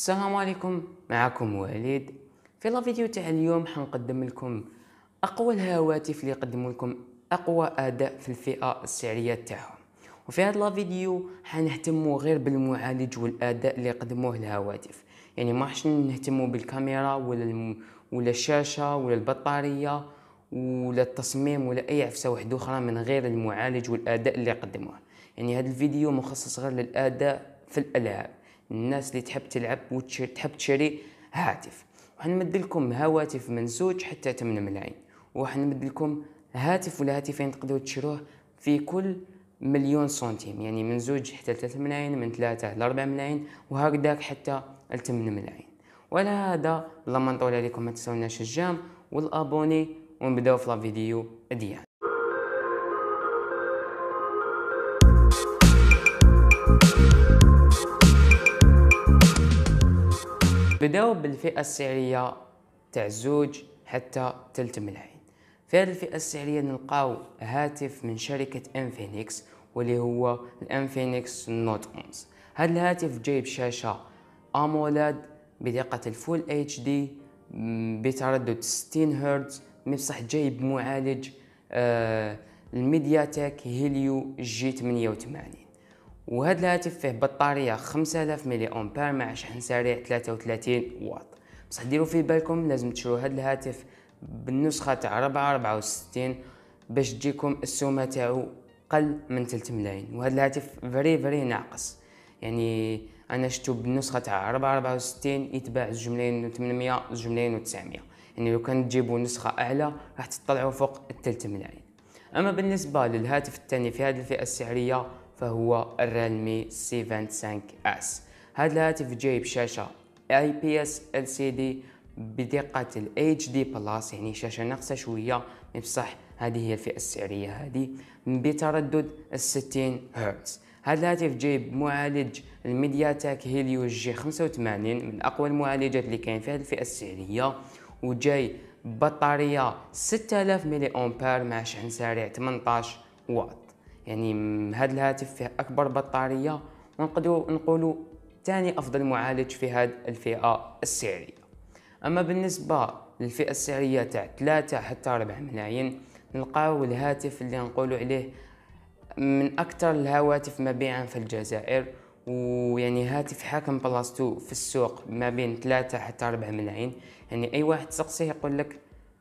السلام عليكم معكم وليد في لا فيديو تاع اليوم حنقدم لكم اقوى الهواتف اللي يقدموا لكم اقوى اداء في الفئه السعريه تاعهم وفي هذا لا فيديو حنهتموا غير بالمعالج والاداء اللي يقدموه الهواتف يعني ما حش نهتموا بالكاميرا ولا الم... ولا الشاشه ولا البطاريه ولا التصميم ولا اي عفسه واحده اخرى من غير المعالج والاداء اللي يقدموه يعني هذا الفيديو مخصص غير للاداء في الالعاب الناس اللي تحب تلعب وتحب تشري هاتف وحنمد لكم هواتف من زوج حتى 8 ملايين وحنمد لكم هاتف ولا هاتفين تقدروا تشروه في كل مليون سنتيم يعني من زوج حتى 3 ملايين من 3 ل 4 ملايين وهكذاك حتى الثمن 8 ملايين وعلى هذا لما نطول عليكم ما تنسوناش الجام والابوني ونبداو في لا فيديو ديالنا بدأوا بالفئة السعرية تاع الزوج حتى تلت ملايين في هذه الفئة السعرية نلقاو هاتف من شركة انفينيكس واللي هو الانفينيكس نوت 11 هذا الهاتف جايب شاشة امولاد بدقة الفول اتش دي بتردد 60 هرتز من بصح جايب معالج آه الميديا تك هيليو جي 88 وهذا الهاتف فيه بطاريه 5000 ملي امبير مع شحن سريع 33 واط بصح ديروا في بالكم لازم تشرو هذا الهاتف بالنسخه تاع 4 64 باش تجيكم السومه تاعو قل من 3 ملايين وهذا الهاتف فري فري ناقص يعني انا شفتو بالنسخه تاع 4 64 يتباع زوج ملايين و800 زوج ملايين و900 يعني لو كان تجيبو نسخه اعلى راح تطلعو فوق ال 3 ملايين اما بالنسبه للهاتف الثاني في هذه الفئه السعريه فهو الريلمي سي 25 اس هذا الهاتف جاي بشاشة IPS LCD بدقة ال HD بلس يعني شاشة ناقصة شوية يعني بصح هذه هي الفئة السعرية هذه بتردد الستين هرتز هذا الهاتف جاي بمعالج تاك هيليو جي 85 من أقوى المعالجات اللي كاين في هذه الفئة السعرية وجاي بطارية 6000 ملي أمبير مع شحن سريع 18 واط يعني هذا الهاتف فيه اكبر بطاريه ونقدروا نقولوا ثاني افضل معالج في هذه الفئه السعريه اما بالنسبه للفئه السعريه تاع 3 حتى 4 ملايين نلقاو الهاتف اللي نقولوا عليه من اكثر الهواتف مبيعا في الجزائر ويعني هاتف حاكم بلاس 2 في السوق ما بين 3 حتى 4 ملايين يعني اي واحد تسقسيه يقول لك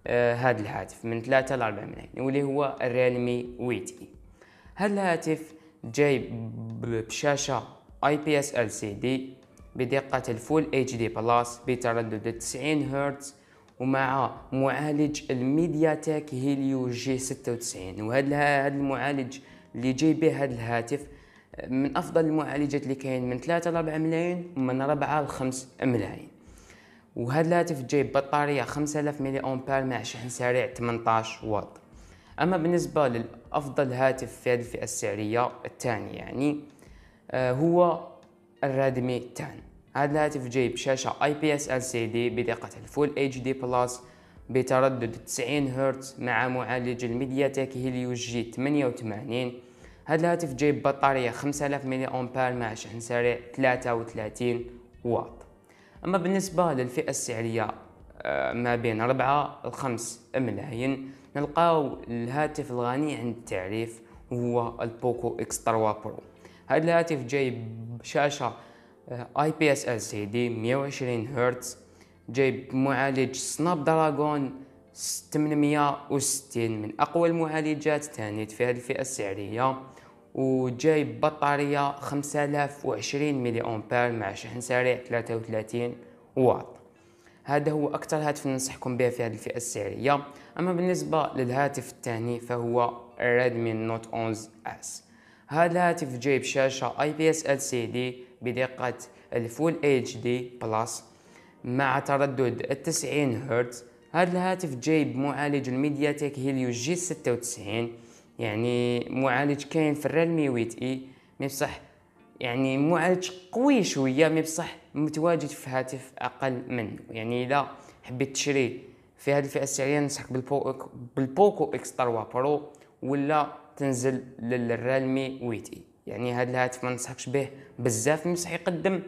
هذا آه الهاتف من 3 ل 4 ملايين واللي هو الريالمي 8 اي هالهاتف جاي بشاشة اي بي اس ال سي دي بدقة الفول اتش دي بلس بتردد 90 هرتز ومع معالج الميديا تاك هيليو جي 96 وهذا هذا المعالج اللي جاي به هذا الهاتف من افضل المعالجات اللي كاين من 3 ل 4 ملايين ومن 4 ل 5 ملايين وهذا الهاتف جاي ببطاريه 5000 ملي امبير مع شحن سريع 18 واط أما بالنسبة للأفضل هاتف في هذه الفئة السعرية الثاني يعني آه، هو الرادمي 10 هذا الهاتف جاي بشاشة اي بي اس ال سي دي بدقة الفول اتش دي بلس بتردد 90 هرتز مع معالج الميديا الميدياتك هيليو جي 88 هذا الهاتف جاي ببطارية 5000 ملي امبير مع شحن سريع 33 واط اما بالنسبة للفئة السعرية آه، ما بين 4 ل 5 ملايين نلقاو الهاتف الغني عند التعريف وهو البوكو اكس 3 برو هذا الهاتف جاي بشاشه آه، اي بي اس ال سي دي 120 هرتز جاي بمعالج سناب دراجون 860 من اقوى المعالجات ثاني في هذه الفئه السعريه وجاي ببطاريه 5020 ملي امبير مع شحن سريع 33 واط هذا هو أكثر هاتف ننصحكم به في هذه الفئة السعرية أما بالنسبة للهاتف الثاني فهو Redmi Note 11S هذا الهاتف جايب شاشة IPS LCD بدقة الفول HD بلس مع تردد 90 هرتز هذا الهاتف جايب معالج تيك هيليو جي 96 يعني معالج كاين في الريلمي 8 اي مي بصح يعني معالج قوي شويه مي بصح متواجد في هاتف اقل منه يعني اذا حبيت تشري في هذه الفئه السعريه ننصحك بالبوكو بالبوكو اكس 3 برو ولا تنزل للرالمي 8 اي يعني هذا الهاتف ما ننصحكش به بزاف بصح يقدم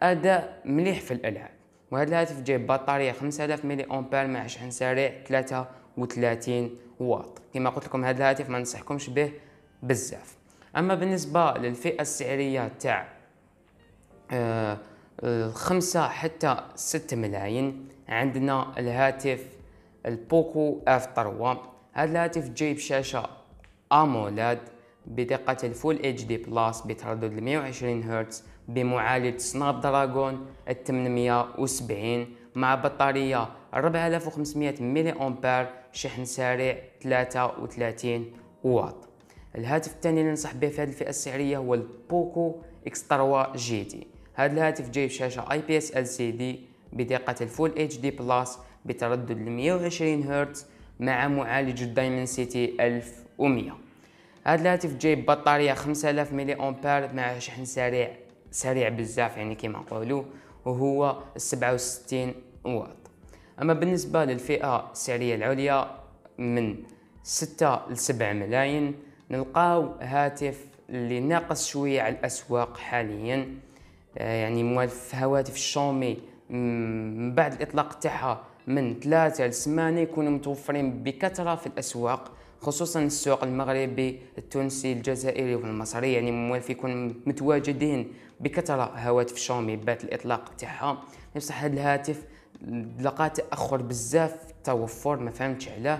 اداء مليح في الالعاب وهذا الهاتف جايب بطاريه 5000 ملي امبير مع شحن سريع 33 واط كما قلت لكم هذا الهاتف ما ننصحكمش به بزاف اما بالنسبه للفئه السعريه تاع آه، الخمسة حتى ستة ملايين عندنا الهاتف البوكو اف 3 هذا الهاتف جايب شاشة امولاد بدقة الفول اتش دي بلاس بتردد 120 هرتز بمعالج سناب دراجون 870 مع بطارية 4500 ملي امبير شحن سريع 33 واط الهاتف الثاني اللي ننصح به في هذه الفئه السعريه هو البوكو اكس 3 جي تي هذا الهاتف جاي بشاشه اي بي اس ال سي دي بدقه الفول اتش دي بلس بتردد 120 هرتز مع معالج الدايمن سيتي 1100 هذا الهاتف جاي ببطاريه 5000 ملي امبير مع شحن سريع سريع بزاف يعني كما نقولوا وهو 67 واط اما بالنسبه للفئه السعريه العليا من 6 ل 7 ملايين نلقاو هاتف اللي ناقص شويه على الاسواق حاليا آه، يعني موالف هواتف الشومي من بعد الاطلاق تاعها من ثلاثة لسمانة يكونوا متوفرين بكثرة في الأسواق خصوصا السوق المغربي التونسي الجزائري والمصري يعني موالف يكون متواجدين بكثرة هواتف شومي بات الإطلاق تاعها بصح هذا الهاتف لقى تأخر بزاف توفر ما فهمتش علاه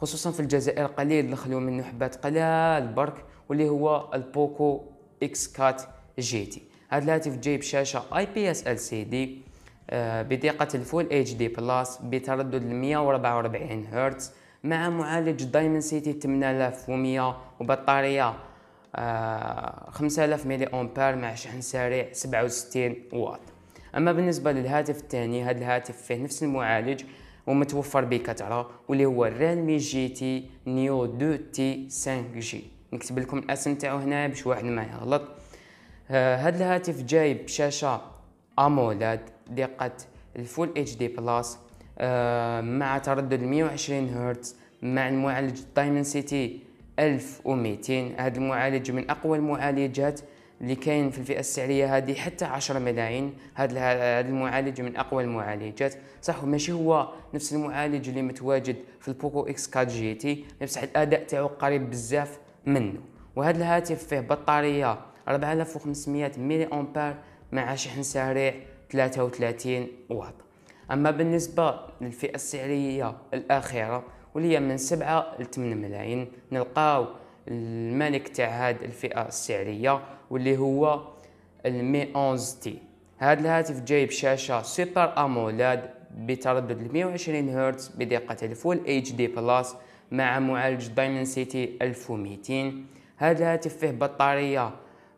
خصوصا في الجزائر قليل اللي خلو منه حبات قلال برك واللي هو البوكو اكس كات جي تي هذا الهاتف جايب شاشه اي بي اس ال سي دي آه، بدقه الفول اتش دي بلس بتردد 144 هرتز مع معالج دايمن سيتي 8100 وبطاريه 5000 آه، ملي امبير مع شحن سريع 67 واط اما بالنسبه للهاتف الثاني هذا الهاتف فيه نفس المعالج ومتوفر بكثرة واللي هو ريلمي جي تي نيو 2 تي 5 جي نكتب لكم الاسم تاعو هنا باش واحد ما يغلط هذا آه، الهاتف جايب شاشه امولاد دقه الفول اتش دي بلس مع تردد 120 هرتز مع المعالج دايمن سيتي 1200 هذا المعالج من اقوى المعالجات اللي كاين في الفئه السعريه هذه حتى 10 ملايين هذا هذا المعالج من اقوى المعالجات صح ماشي هو نفس المعالج اللي متواجد في البوكو اكس 4 جي تي بصح الاداء تاعو قريب بزاف منه وهذا الهاتف فيه بطاريه 4500 ملي امبير مع شحن سريع 33 واط اما بالنسبه للفئه السعريه الاخيره واللي هي من 7 ل 8 ملايين نلقاو المانك تاع هاد الفئه السعريه واللي هو المي 11 تي هاد الهاتف جاي بشاشه سوبر امولاد بتردد 120 هرتز بدقه الفول اتش دي بلس مع معالج سيتي 1200 هاد الهاتف فيه بطاريه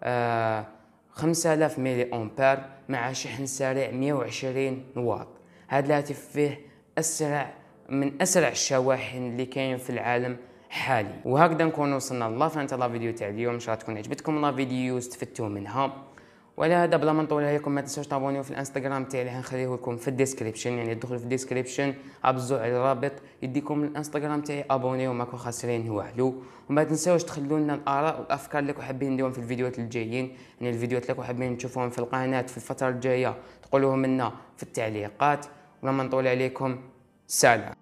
آه 5000 ملي امبير مع شحن سريع 120 واط هاد الهاتف فيه اسرع من اسرع الشواحن اللي كاين في العالم حالي وهكذا نكون وصلنا لله فانت لا فيديو تاع اليوم ان شاء الله تكون عجبتكم لا فيديو استفدتوا منها ولا هذا بلا ما نطول عليكم ما تنساوش تابونيو في الانستغرام تاعي نخليه لكم في الديسكريبشن يعني دخلوا في الديسكريبشن ابزو على الرابط يديكم الانستغرام تاعي ابونيو ماكو خاسرين حلو وما تنساوش تخلوا لنا الاراء والافكار اللي حابين نديرهم في الفيديوهات الجايين يعني الفيديوهات اللي حابين تشوفوهم في القناه في الفتره الجايه تقولوهم لنا في التعليقات ما نطول عليكم سلام